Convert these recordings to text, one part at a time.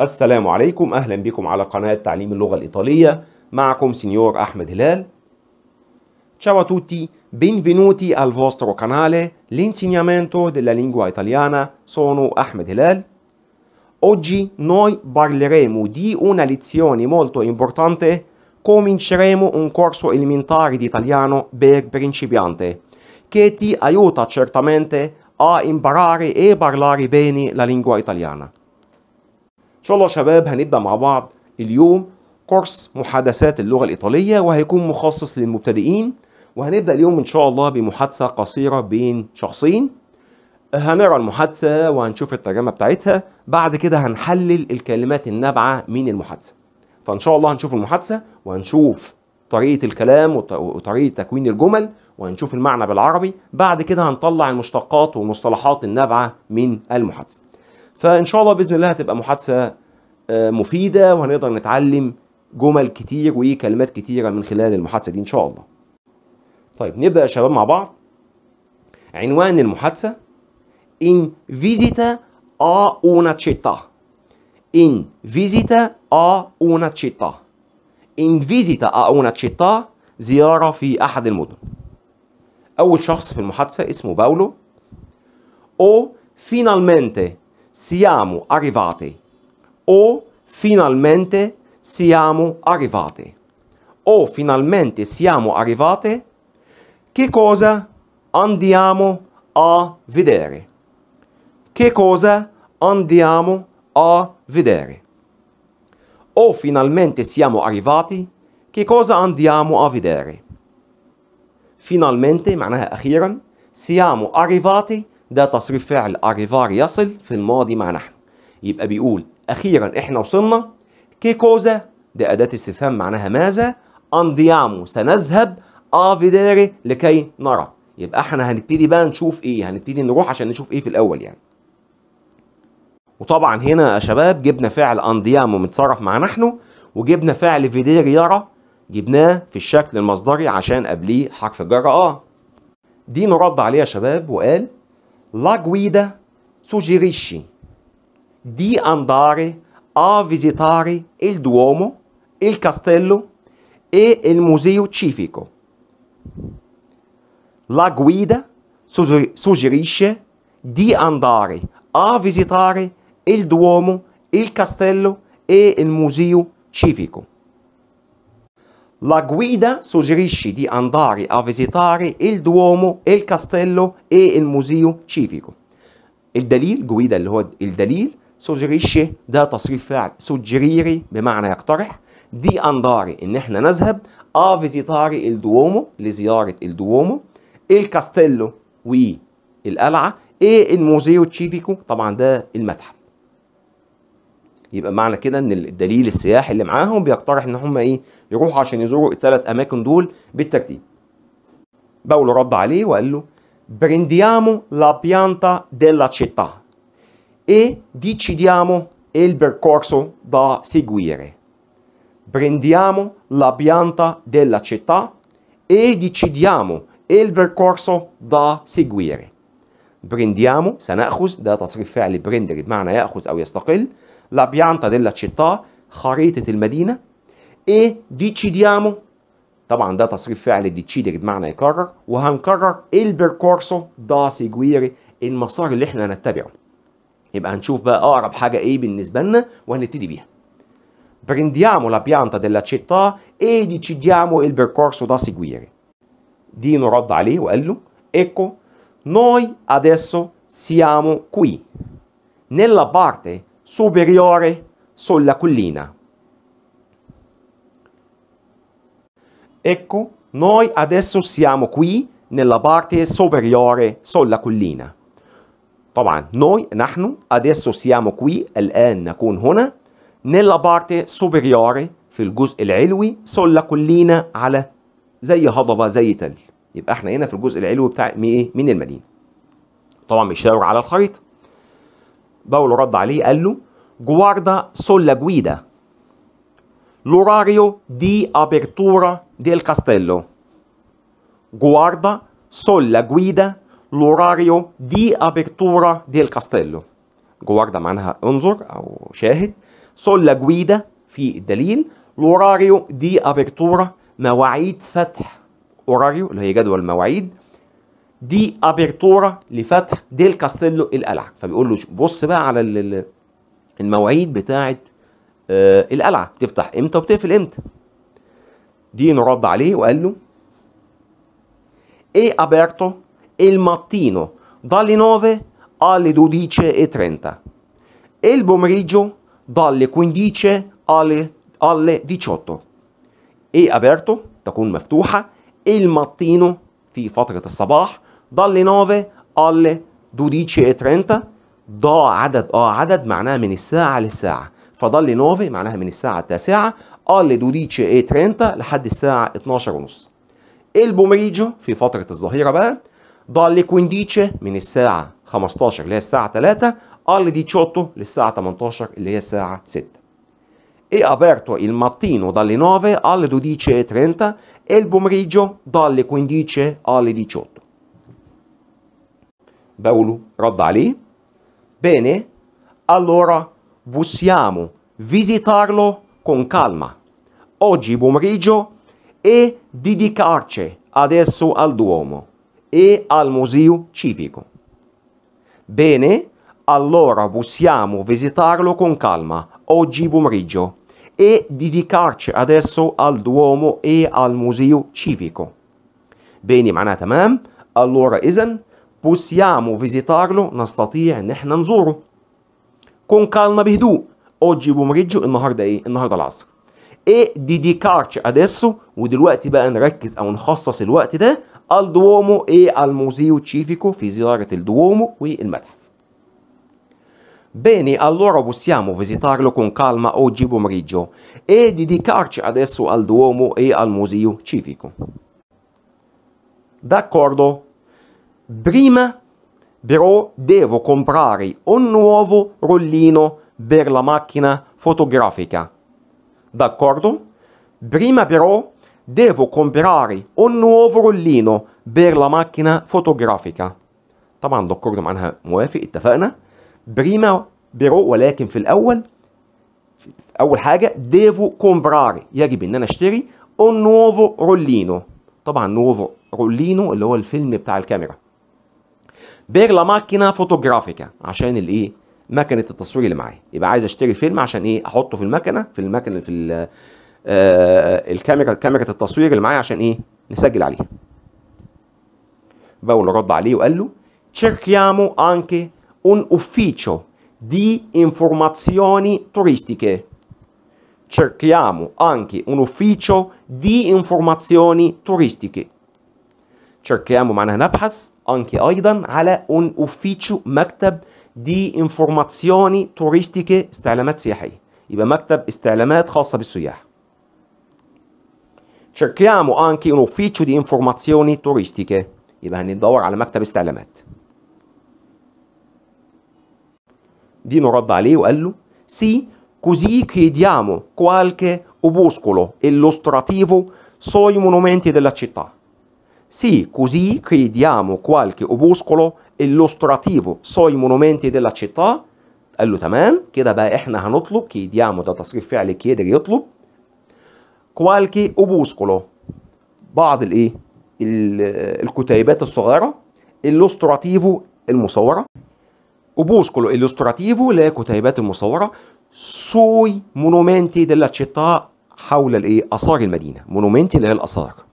السلام عليكم أهلا بكم على قناة تعليم اللغة الإيطالية معكم سينيور أحمد هلال Ciao a tutti, benvenuti al vostro canale L'insegnamento della lingua italiana, sono Ahmed Hilal. Oggi noi parleremo di una lezione molto importante, cominceremo un corso elementare di italiano per principiante che ti aiuta certamente a imparare e parlare bene la lingua italiana. شاء الله شباب هنبدأ مع بعض اليوم كورس محادثات اللغة الإيطالية وهيكون مخصص للمبتدئين وهنبدأ اليوم إن شاء الله بمحادثة قصيرة بين شخصين هنقرا المحادثة وهنشوف الترجمة بتاعتها بعد كده هنحلل الكلمات النابعة من المحادثة فإن شاء الله هنشوف المحادثة وهنشوف طريقة الكلام وطريقة تكوين الجمل وهنشوف المعنى بالعربي بعد كده هنطلع المشتقات والمصطلحات النابعة من المحادثة فان شاء الله باذن الله هتبقى محادثه آه، مفيده وهنقدر نتعلم جمل كتير وايه كلمات كتيره من خلال المحادثه دي ان شاء الله طيب نبدا يا شباب مع بعض عنوان المحادثه ان فيزيتا ا اونا تشيتا ان فيزيتا ا اونا تشيتا ان فيزيتا ا اونا تشيتا زياره في احد المدن اول شخص في المحادثه اسمه باولو او فينالمنتي siamo arrivati o finalmente siamo arrivati o finalmente siamo arrivati, che cosa andiamo a vedere? Che cosa andiamo a vedere? O finalmente siamo arrivati, che cosa andiamo a vedere? Finalmente, معناها أخيرا, siamo arrivati ده تصريف فعل أريفار يصل في الماضي مع نحن يبقى بيقول أخيرا إحنا وصلنا كيكوزا ده أداة استفهام معناها ماذا أنديامو سنذهب أفيديري لكي نرى يبقى احنا هنبتدي بقى نشوف ايه هنبتدي نروح عشان نشوف ايه في الاول يعني وطبعا هنا يا شباب جبنا فعل انديامو متصرف مع نحن وجبنا فعل فيديري يرى جبناه في الشكل المصدري عشان قبليه حرف الجر اه دي نرد عليه يا شباب وقال La guida suggerisce di andare a visitare il Duomo, il castello e il museo civico. La guida suggerisce di andare a visitare il Duomo, il castello e il museo civico. La guida suggerisce di andare a visitare il Duomo, il castello e il museo civico. الدليل جويدا اللي هو الدليل سوجريشي ده تصريف فعل سوجريري بمعنى يقترح دي انداري ان احنا نذهب ا فيزيتاري الدوومو لزياره الدوومو الكاستيلو والقلعه ايه الموزيو تشيفيكو طبعا ده المتحف يبقى معنى كده ان الدليل السياحي اللي معاهم بيقترح ان هم ايه يروحوا عشان يزوروا الثلاث اماكن دول بالترتيب باولو رد عليه وقال له برينديامو لا بيانتا ديلا تشيتا اي decidiamo il percorso da seguire prendiamo la pianta della città e decidiamo il percorso da seguire. prendiamo سنأخذ ده تصريف فعل برندري بمعنى يأخذ أو يستقل la pianta della città خريطة المدينة ايه دي تشيديامو طبعا ده تصريف فعل دي تشيدي بمعنى يكرر وهنكرر البركورسو دا سيجويري المسار اللي احنا هنتبعه يبقى هنشوف بقى اقرب حاجه ايه بالنسبه لنا وهنبتدي بيها Prendiamo la pianta della città e decidiamo il percorso da seguire. Dino رد عليه وقال له: Ecco, noi adesso siamo qui. Nella parte superiore sulla collina. Ecco, noi adesso siamo qui nella parte superiore sulla collina. طبعا noi نحن adesso siamo qui الآن نكون هنا nella parte superiore في الجزء العلوي sulla collina على زي هضبة زي تل يبقى احنا هنا في الجزء العلوي بتاع ايه من المدينة طبعا بيشاور على الخريطة باولو رد عليه قال له جواردا سولا جويدا لوراريو دي ابرتورا ديل كاستيلو جواردا سولا جويدا لوراريو دي ابرتورا ديل كاستيلو جواردا معناها انظر او شاهد سولا جويدا في الدليل لوراريو دي ابرتورا مواعيد فتح اوراريو اللي هي جدول مواعيد دي ابيرتورا لفتح ديل كاستيلو القلعه فبيقول له بص بقى على المواعيد بتاعه آه، القلعه تفتح امتى وبتقفل امتى دينو رد عليه وقال له ايه ابيرتو إيه الماتينو دالي dalle 9 alle 12.30 e il pomeriggio dalle 15 alle, alle 18 ابرتو aperto تكون مفتوحة il إيه mattino في فترة الصباح dalle 9 alle 12.30 ضا عدد اه عدد معناها من الساعة للساعة فضلي 9 معناها من الساعة 9 alle 12.30 لحد الساعة 12 ونص البومريجو في فترة الظهيرة بقى dalle 15 من الساعة 15 اللي هي الساعة 3 alle 18 للساعة 18 اللي هي الساعة 6 e aperto il mattino dalle 9 alle 12.30 e il pomeriggio dalle 15 alle 18 Paolo Radda bene, allora possiamo visitarlo con calma oggi pomeriggio e dedicarci adesso al Duomo e al Museo Civico. Bene, allora possiamo visitarlo con calma oggi pomeriggio e dedicarci adesso al Duomo e al Museo Civico. Bene, معناها تمام allora isen. possiamo visitarlo نستطيع ان احنا نزوره con calma بهدوء oggi pomeriggio النهارده ايه النهارده العصر e dedicarci adesso ودلوقتي بقى نركز او نخصص الوقت ده al duomo e al museo civico في زيارة il duomo والمتحف Bene, allora possiamo visitarlo con calma oggi pomeriggio e dedicarci adesso al Duomo e al Museo Civico. D'accordo, Prima però devo comprare un nuovo rollino per la macchina fotografica. D'accordo? Prima però devo comprare un nuovo rollino per la macchina fotografica. طبعا دكتور معناها موافق اتفقنا بريما برو ولكن في الاول في اول حاجه ديفو كومبراري يجب ان انا اشتري اون نوفو رولينو طبعا نوفو رولينو اللي هو الفيلم بتاع الكاميرا بير لا ماكينا فوتوغرافيكا عشان الايه مكنه التصوير اللي معايا يبقى عايز اشتري فيلم عشان ايه احطه في المكنه في المكنه في آه الكاميرا كاميرا التصوير اللي معايا عشان ايه نسجل عليها باولو رد عليه وقال له cerchiamo anche un ufficio di informazioni turistiche. Cerchiamo anche un ufficio di informazioni turistiche. شركام ومعناها نبحث انكي ايضا على اون اوفيتشو مكتب دي انفورماسيوني توريستيكي استعلامات سياحيه يبقى مكتب استعلامات خاصه بالسياح شركيامو انكي اون اوفيتشو دي انفورماسيوني توريستيكي يبقى هندور على مكتب استعلامات دينو رد عليه وقال له سي كوزي كيديامو كوالكي اوبوسكولو illustrativo sui monumenti della città Sì, così crediamo qualche opuscolo illustrativo sui monumenti della città قال له تمام كده بقى احنا هنطلب كيديامو ده تصريف فعلي كيدر يطلب كوالكي اوبوسكولو بعض الايه الكتيبات الصغيره اللوستراتيفو المصوره اوبوسكولو اللوستراتيفو اللي هي كتيبات المصوره سوي مونومنتي ديلا تشيتا حول الايه اثار المدينه مونومنتي اللي هي الاثار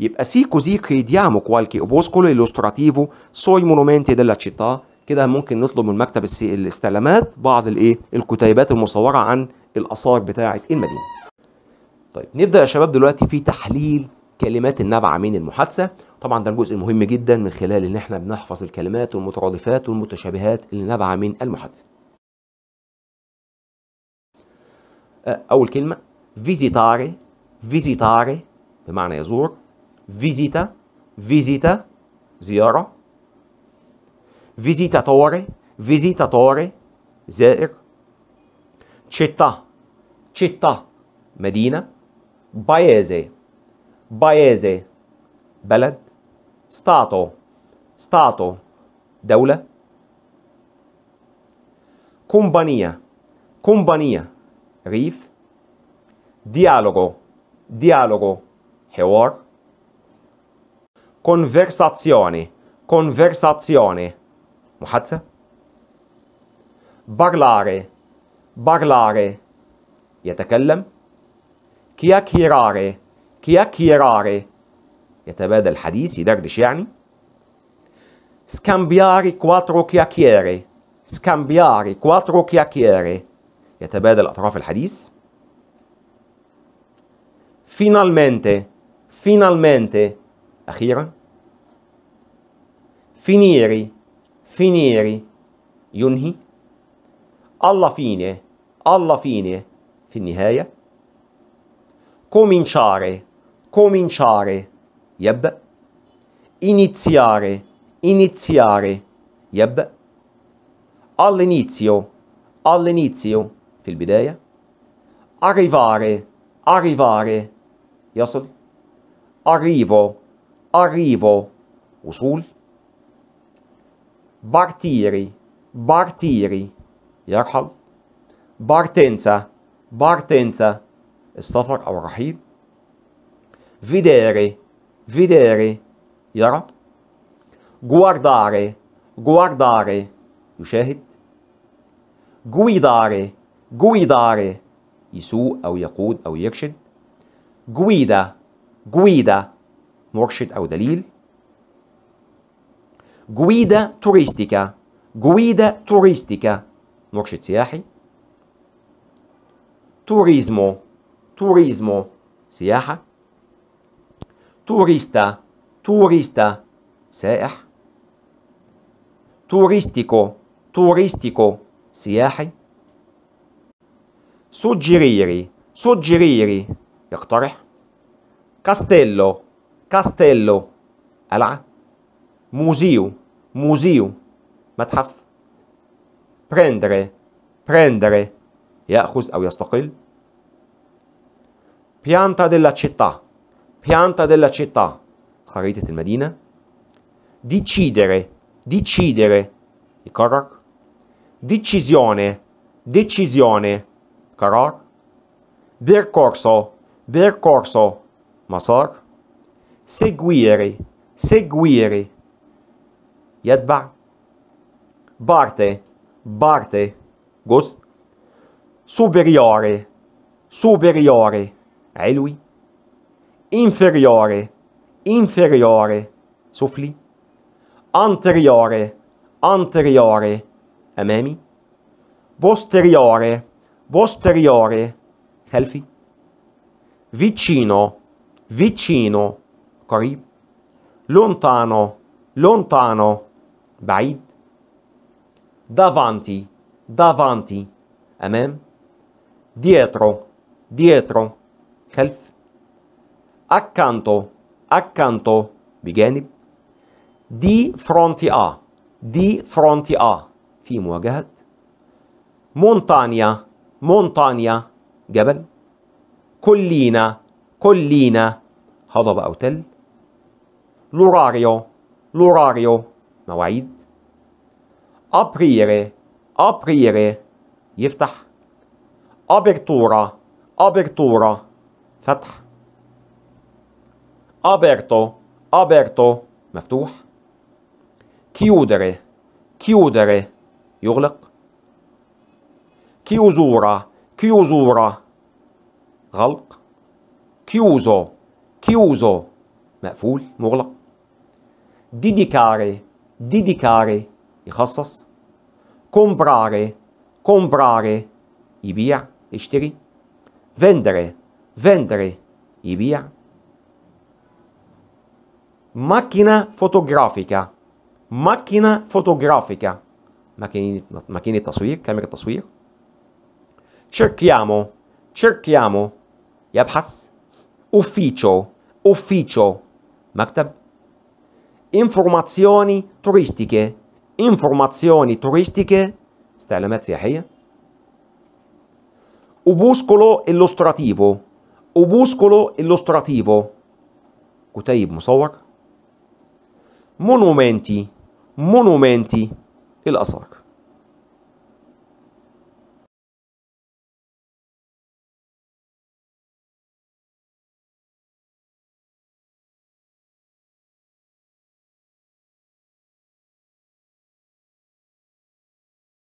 يبقى سي كوزي crediamo كوالكي opuscolo illustrativo سوي مونومنتي دلا تشيتا كده ممكن نطلب من مكتب الاستعلامات بعض الايه الكتيبات المصوره عن الاثار بتاعه المدينه طيب نبدا يا شباب دلوقتي في تحليل كلمات النابعه من المحادثه طبعا ده الجزء المهم جدا من خلال ان احنا بنحفظ الكلمات والمترادفات والمتشابهات اللي نابعه من المحادثه اول كلمه فيزيتاري فيزيتاري بمعنى يزور فيزيتا فيزيتا زيارة فيزيتاتوري فيزيتاتوري زائر تشيتا تشيتا مدينة بايزي بايزي بلد ستاتو ستاتو دولة كومبانية كومبانية ريف ديالوجو ديالوجو حوار Konversazzjoni. Konversazzjoni. محادثة Barlare. Barlare. يتكلم كياك هيراري يتبادل الحديث يدردش يعني سكامبياري كواترو كياكيري سكامبياري كواترو كياكيري يتبادل أطراف الحديث finalmente finalmente أخيرا finiri, finiri, yunhi, alla fine, alla fine, finnihaia, cominciare, cominciare, yeb, iniziare, iniziare, yeb, all'inizio, all'inizio, filbideia, arrivare, arrivare, yasul, arrivo, arrivo, usul, بارتيري بارتيري يرحل بارتنسا بارتنسا السفر أو الرحيل فيديري فيديري يرى غوارداري غوارداري يشاهد غويداري غويداري يسوق أو يقود أو يرشد غويدا غويدا مرشد أو دليل guida turistica, guida turistica, مرشد سياحي turismo, turismo, سياحة turista, turista, سائح turistico, turistico, سياحي suggeriri, suggeriri, يقترح castello, castello, قلعة museo, museo, متحف prendere, prendere, يأخذ أو يستقل pianta della città, pianta della città, خريطة المدينة decidere, decidere, يكرر decisione, decisione, قرار percorso, percorso, مسار seguire, seguire يتبع parte parte gost superiore superiore علوي eh, inferiore inferiore سفلي anteriore anteriore أمامي eh, posteriore posteriore خلفي vicino vicino قريب lontano lontano بعيد دافانتي دافانتي أمام دياترو دياترو خلف أكانتو أكانتو بجانب دي فرونتي آ دي فرونتي آ في مواجهة مونتانيا مونتانيا جبل كلينا كلينا هضبة أو تل لوراريو لوراريو مواعيد ابريري ابريري يفتح ابرتورا ابرتورا فتح ابرتو ابرتو مفتوح كيودري كيودري يغلق كيوزورا كيوزورا غلق كيوزو كيوزو مقفول مغلق ديديكاري Dedicare يخصص Comprare Comprare يبيع يشتري Vendere Vendere يبيع Macchina fotografica Macchina fotografica macchinine, macchine تصوير كاميرا تصوير Cerchiamo Cerchiamo يبحث Ufficio Ufficio مكتب informazioni turistiche informazioni turistiche استعلامات سياحية Obuscolo illustrativo Obuscolo illustrativo كتيب مصور monumenti monumenti الآثار